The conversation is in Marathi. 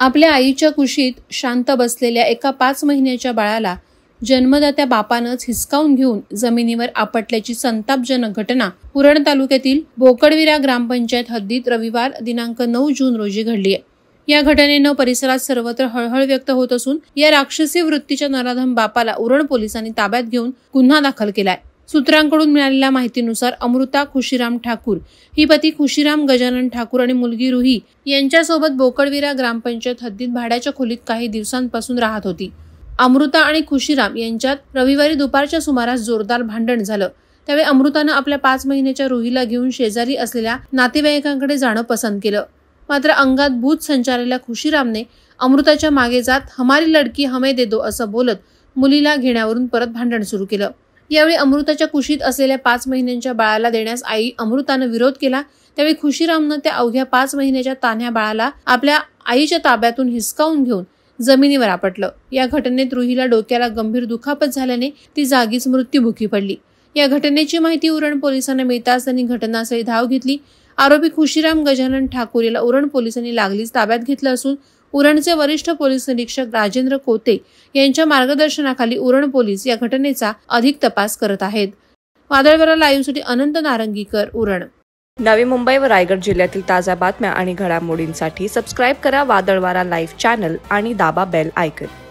आपल्या आईच्या कुशीत शांत बसलेल्या एका पाच महिन्याच्या बाळाला जन्मदात्या बापानंच हिसकावून घेऊन जमिनीवर आपटल्याची संतापजनक घटना उरण तालुक्यातील बोकडविरा ग्रामपंचायत हद्दीत रविवार दिनांक नऊ जून रोजी घडली आहे या घटनेनं परिसरात सर्वत्र हळहळ व्यक्त होत असून या राक्षसी वृत्तीच्या नराधम बापाला उरण पोलिसांनी ताब्यात घेऊन गुन्हा दाखल केलाय सूत्रांकडून मिळालेल्या माहितीनुसार अमृता खुशीराम ठाकूर ही पती खुशीराम गजानन ठाकूर आणि मुलगी रुही यांच्यासोबत बोकडविरा ग्रामपंचायत हद्दीत भाड्याच्या खोलीत काही दिवसांपासून राहत होती अमृता आणि खुशीराम यांच्यात रविवारी दुपारच्या सुमारास जोरदार भांडण झालं त्यावेळी अमृतानं आपल्या पाच महिन्याच्या रुहीला घेऊन शेजारी असलेल्या नातेवाईकांकडे जाणं पसंत केलं मात्र अंगात भूत संचारलेल्या खुशीरामने अमृताच्या मागे जात हमारी लडकी हमे दे दो असं बोलत मुलीला घेण्यावरून परत भांडण सुरू केलं यावेळी अमृताच्या कुशीत असलेल्या पाच महिन्यांच्या बाळाला देण्यास आई अमृतानं विरोध केला त्यावेळी खुशीरामनं त्या अवघ्या पाच महिन्याच्या तान्ह्या बाळाला आपल्या आईच्या ताब्यातून हिसकावून घेऊन जमिनीवर आपटलं या घटनेत रुहीला डोक्याला गंभीर दुखापत झाल्याने ती जागीच मृत्यूभुखी पडली या घटनेची माहिती उरण पोलिसांना मिळताच त्यांनी घटनास्थळी धाव घेतली आरोपी खुशीराम गजानन ठाकूर याला उरण पोलिसांनी लागलीच ताब्यात घेतलं असून उरणचे वरिष्ठ पोलीस निरीक्षक राजेंद्र कोते यांच्या मार्गदर्शनाखाली उरण पोलीस या घटनेचा अधिक तपास करत आहेत लाईव्ह लाईव्हसाठी अनंत नारंगीकर उरण नवी मुंबई व रायगड जिल्ह्यातील ताज्या बातम्या आणि घडामोडींसाठी सबस्क्राईब करा वादळवारा लाईव्ह चॅनल आणि दाबा बेल आयकन